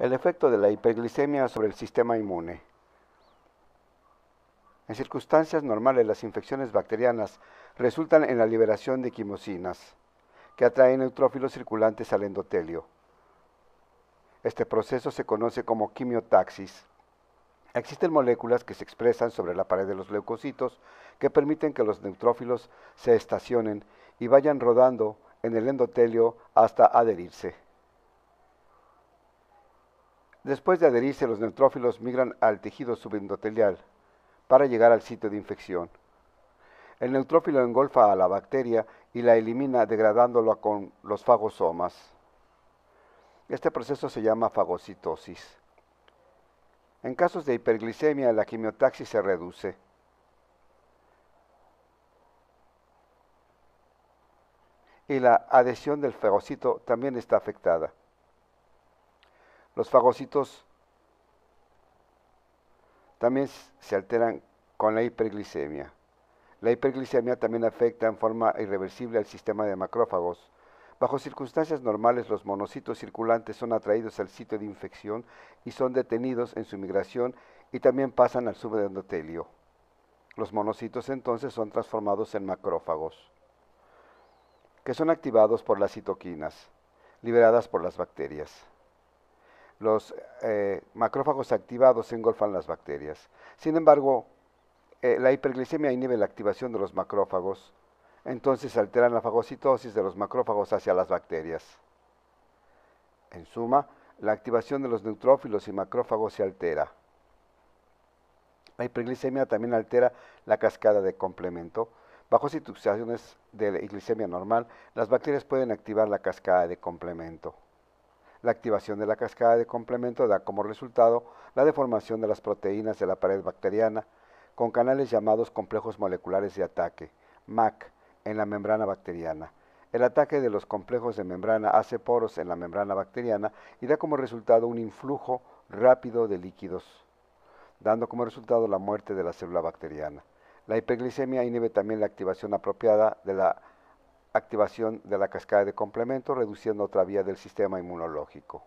el efecto de la hiperglicemia sobre el sistema inmune. En circunstancias normales, las infecciones bacterianas resultan en la liberación de quimosinas, que atraen neutrófilos circulantes al endotelio. Este proceso se conoce como quimiotaxis. Existen moléculas que se expresan sobre la pared de los leucocitos que permiten que los neutrófilos se estacionen y vayan rodando en el endotelio hasta adherirse. Después de adherirse, los neutrófilos migran al tejido subendotelial para llegar al sitio de infección. El neutrófilo engolfa a la bacteria y la elimina degradándola con los fagosomas. Este proceso se llama fagocitosis. En casos de hiperglicemia, la quimiotaxis se reduce. Y la adhesión del fagocito también está afectada. Los fagocitos también se alteran con la hiperglicemia. La hiperglicemia también afecta en forma irreversible al sistema de macrófagos. Bajo circunstancias normales, los monocitos circulantes son atraídos al sitio de infección y son detenidos en su migración y también pasan al subendotelio. Los monocitos entonces son transformados en macrófagos, que son activados por las citoquinas, liberadas por las bacterias los eh, macrófagos activados engolfan las bacterias. Sin embargo, eh, la hiperglicemia inhibe la activación de los macrófagos, entonces alteran la fagocitosis de los macrófagos hacia las bacterias. En suma, la activación de los neutrófilos y macrófagos se altera. La hiperglicemia también altera la cascada de complemento. Bajo situaciones de glicemia normal, las bacterias pueden activar la cascada de complemento. La activación de la cascada de complemento da como resultado la deformación de las proteínas de la pared bacteriana con canales llamados complejos moleculares de ataque, MAC, en la membrana bacteriana. El ataque de los complejos de membrana hace poros en la membrana bacteriana y da como resultado un influjo rápido de líquidos, dando como resultado la muerte de la célula bacteriana. La hiperglicemia inhibe también la activación apropiada de la activación de la cascada de complemento, reduciendo otra vía del sistema inmunológico.